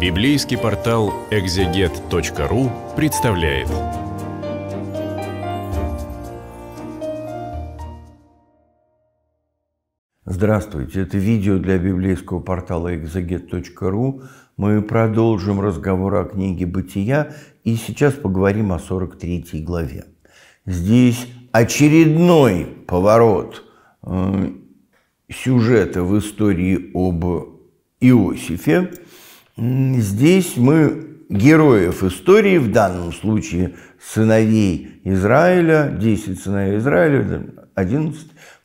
Библейский портал экзегет.ру представляет. Здравствуйте, это видео для библейского портала экзегет.ру. Мы продолжим разговор о книге «Бытия» и сейчас поговорим о 43 главе. Здесь очередной поворот э, сюжета в истории об Иосифе – Здесь мы героев истории, в данном случае сыновей Израиля, 10 сыновей Израиля, 11,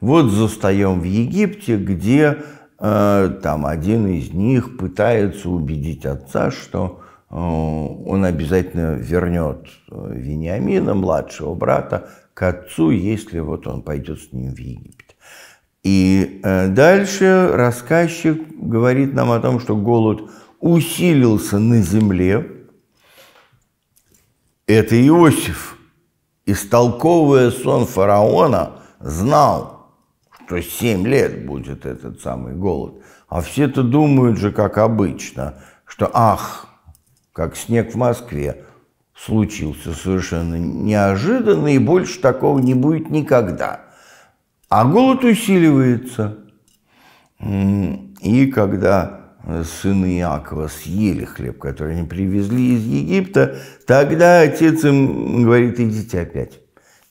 вот застаем в Египте, где э, там один из них пытается убедить отца, что э, он обязательно вернет э, Вениамина, младшего брата, к отцу, если вот он пойдет с ним в Египет. И э, дальше рассказчик говорит нам о том, что голод – усилился на земле, это Иосиф, истолковывая сон фараона, знал, что семь лет будет этот самый голод. А все-то думают же, как обычно, что ах, как снег в Москве, случился совершенно неожиданно, и больше такого не будет никогда. А голод усиливается. И когда сыны Иакова съели хлеб, который они привезли из Египта, тогда отец им говорит, идите опять.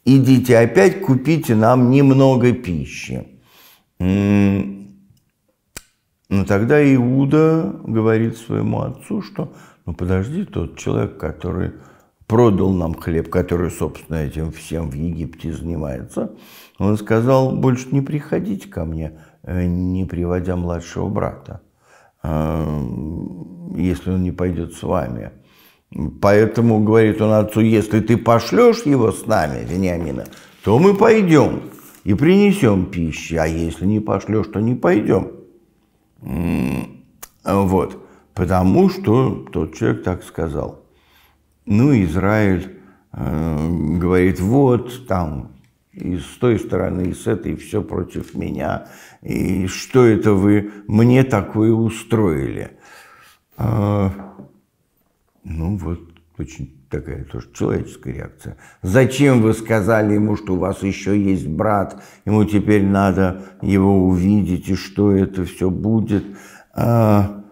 Идите опять, купите нам немного пищи. Но тогда Иуда говорит своему отцу, что ну подожди, тот человек, который продал нам хлеб, который, собственно, этим всем в Египте занимается, он сказал, больше не приходите ко мне, э, не приводя младшего брата. Э, если он не пойдет с вами. Поэтому, говорит он отцу, если ты пошлешь его с нами, Вениамина, то мы пойдем и принесем пищи, а если не пошлешь, то не пойдем. Вот, потому что тот человек так сказал. Ну, Израиль э, говорит, вот там и с той стороны, и с этой, все против меня, и что это вы мне такое устроили. А, ну вот, очень такая тоже человеческая реакция. Зачем вы сказали ему, что у вас еще есть брат, ему теперь надо его увидеть, и что это все будет? А,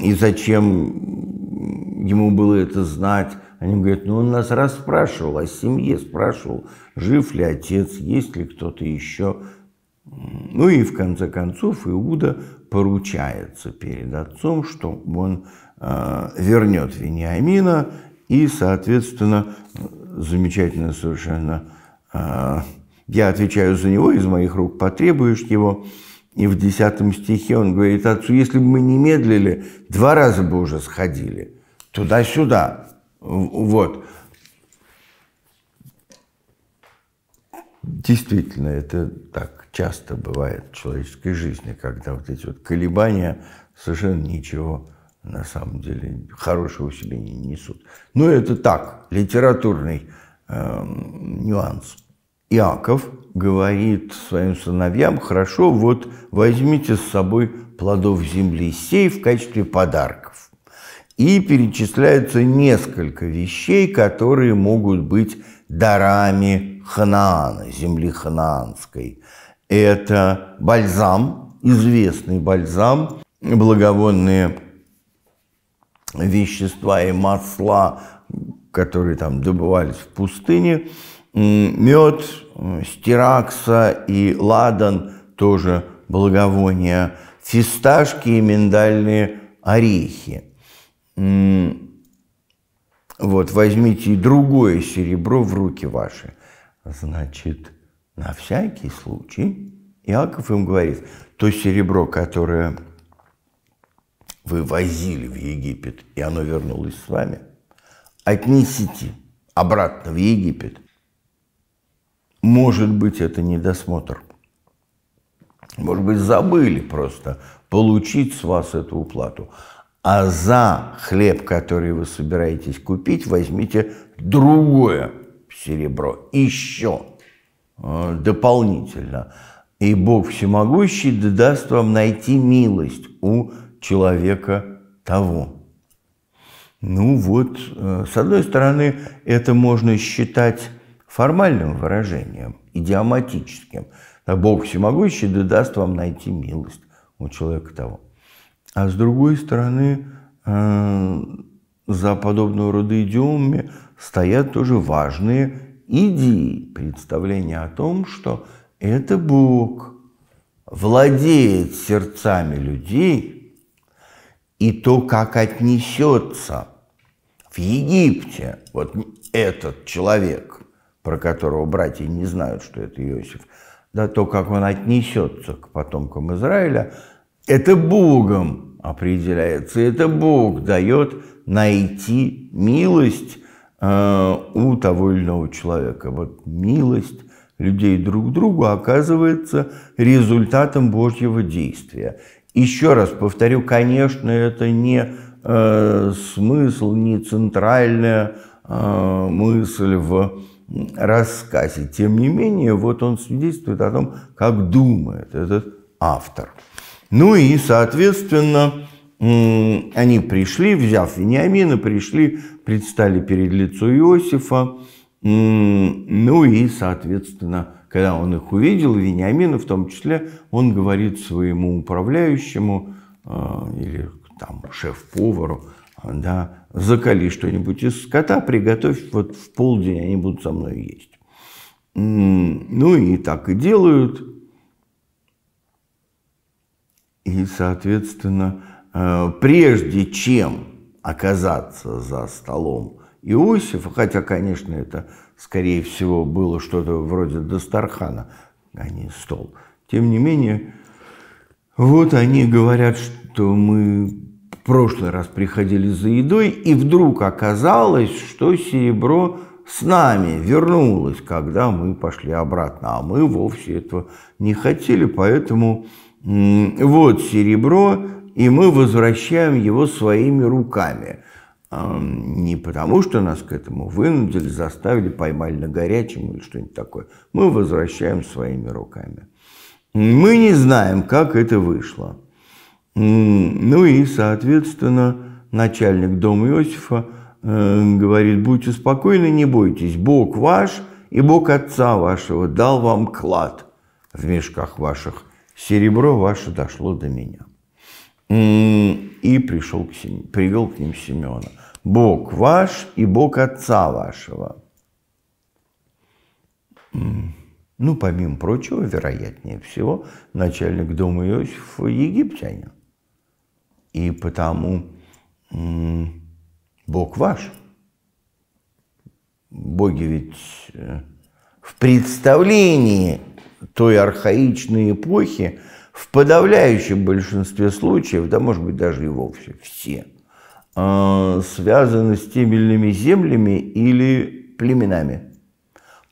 и зачем ему было это знать? Они говорят, ну он нас расспрашивал о семье, спрашивал, жив ли отец, есть ли кто-то еще. Ну и в конце концов Иуда поручается перед отцом, что он э, вернет Вениамина и, соответственно, замечательно совершенно э, я отвечаю за него, из моих рук потребуешь его. И в десятом стихе он говорит отцу, если бы мы не медлили, два раза бы уже сходили туда-сюда. Вот. Действительно, это так часто бывает в человеческой жизни, когда вот эти вот колебания совершенно ничего на самом деле хорошего себе не несут. Но это так, литературный э, нюанс. Иаков говорит своим сыновьям, хорошо, вот возьмите с собой плодов земли сей в качестве подарка. И перечисляются несколько вещей, которые могут быть дарами Ханаана, земли ханаанской. Это бальзам, известный бальзам, благовонные вещества и масла, которые там добывались в пустыне, мед, стиракса и ладан тоже благовония, фисташки и миндальные орехи вот, возьмите и другое серебро в руки ваши. Значит, на всякий случай Иаков им говорит, то серебро, которое вы возили в Египет, и оно вернулось с вами, отнесите обратно в Египет. Может быть, это недосмотр. Может быть, забыли просто получить с вас эту уплату а за хлеб, который вы собираетесь купить, возьмите другое серебро, еще э, дополнительно. И Бог всемогущий даст вам найти милость у человека того. Ну вот, э, с одной стороны, это можно считать формальным выражением, идиоматическим. Бог всемогущий даст вам найти милость у человека того. А с другой стороны, э, за подобного рода идиомами стоят тоже важные идеи, представления о том, что это Бог владеет сердцами людей и то, как отнесется в Египте вот этот человек, про которого братья не знают, что это Иосиф, да, то, как он отнесется к потомкам Израиля – это Богом определяется, это Бог дает найти милость э, у того или иного человека. Вот милость людей друг к другу оказывается результатом Божьего действия. Еще раз повторю, конечно, это не э, смысл, не центральная э, мысль в рассказе. Тем не менее, вот он свидетельствует о том, как думает этот автор. Ну и, соответственно, они пришли, взяв Вениамина, пришли, предстали перед лицо Иосифа. Ну и, соответственно, когда он их увидел, Вениамина в том числе, он говорит своему управляющему а, или там шеф-повару, да, закали что-нибудь из скота, приготовь, вот в полдень они будут со мной есть. Ну и так и делают. И, соответственно, э, прежде чем оказаться за столом Иосифа, хотя, конечно, это, скорее всего, было что-то вроде Дастархана, а не стол. Тем не менее, вот они говорят, что мы в прошлый раз приходили за едой, и вдруг оказалось, что серебро с нами вернулось, когда мы пошли обратно, а мы вовсе этого не хотели, поэтому вот серебро, и мы возвращаем его своими руками. Не потому, что нас к этому вынудили, заставили, поймали на горячем или что-нибудь такое. Мы возвращаем своими руками. Мы не знаем, как это вышло. Ну и, соответственно, начальник дома Иосифа э, говорит, будьте спокойны, не бойтесь, Бог ваш и Бог Отца вашего дал вам клад в мешках ваших – серебро ваше дошло до меня. И пришел к Сим... привел к ним Семена. Бог ваш и Бог отца вашего. Ну, помимо прочего, вероятнее всего, начальник дома Иосиф египтянин. И потому Бог ваш. Боги ведь э, в представлении той архаичной эпохи в подавляющем большинстве случаев, да может быть даже и вовсе все, а, связаны с темельными землями или племенами.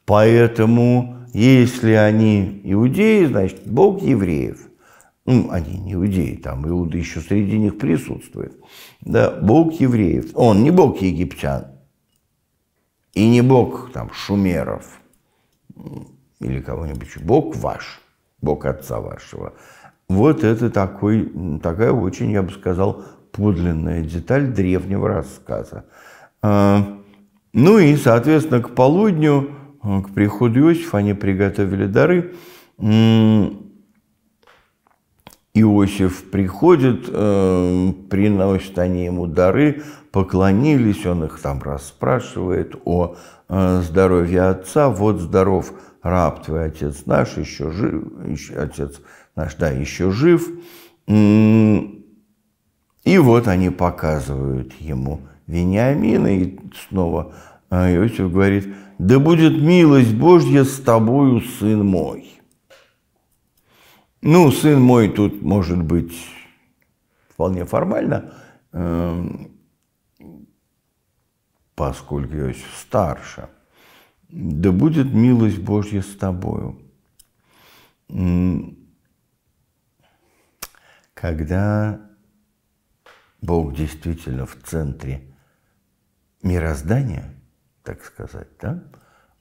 Поэтому, если они иудеи, значит, Бог евреев. Ну, они не иудеи, там иуды еще среди них присутствует. Да, Бог евреев. Он не Бог египтян и не Бог там шумеров или кого-нибудь, Бог ваш, Бог Отца вашего. Вот это такой, такая очень, я бы сказал, подлинная деталь древнего рассказа. А, ну и, соответственно, к полудню, а, к приходу Иосифа они приготовили дары. Иосиф приходит, э, приносят они ему дары, поклонились, он их там расспрашивает о э, здоровье отца, вот здоров раб твой, отец наш, еще жив, еще, отец наш, да, еще жив. М-м-м. И вот они показывают ему Вениамина, и снова э, Иосиф говорит, да будет милость Божья с тобою, сын мой. Ну, сын мой тут может быть вполне формально, эм, поскольку Иосиф старше – да будет милость Божья с тобою. Когда Бог действительно в центре мироздания, так сказать, да,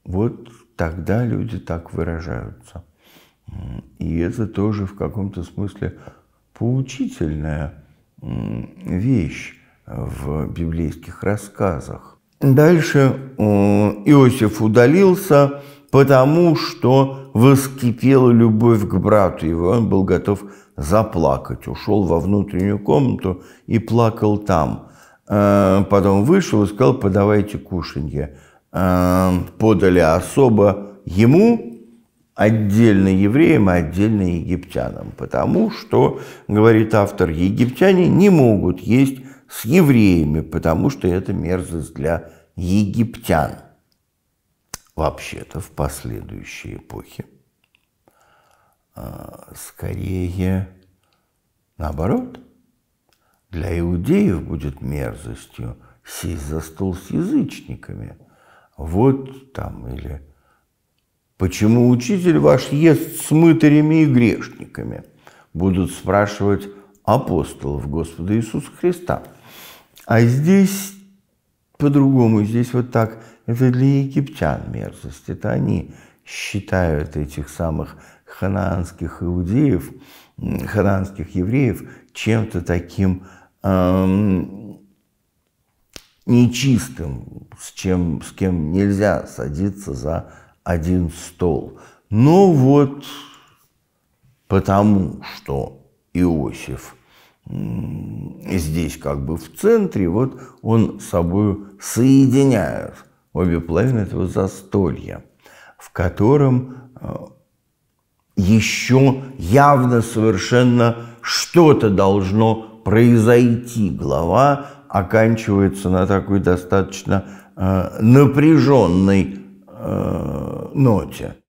вот тогда люди так выражаются. И это тоже в каком-то смысле поучительная вещь в библейских рассказах. Дальше э, Иосиф удалился, потому что воскипела любовь к брату его. Он был готов заплакать. Ушел во внутреннюю комнату и плакал там. Э, потом вышел и сказал, подавайте кушанье. Э, подали особо ему, отдельно евреям, а отдельно египтянам. Потому что, говорит автор, египтяне не могут есть с евреями, потому что это мерзость для египтян. Вообще-то в последующей эпохе а, скорее наоборот. Для иудеев будет мерзостью сесть за стол с язычниками. Вот там или почему учитель ваш ест с мытарями и грешниками? Будут спрашивать апостолов Господа Иисуса Христа. А здесь по-другому, здесь вот так. Это для египтян мерзость. Это они считают этих самых ханаанских иудеев, ханаанских евреев чем-то таким эм, нечистым, с, чем, с кем нельзя садиться за один стол. Но ну вот потому что Иосиф. Здесь как бы в центре, вот он с собой соединяет обе половины этого застолья, в котором э, еще явно совершенно что-то должно произойти. Глава оканчивается на такой достаточно э, напряженной э, ноте.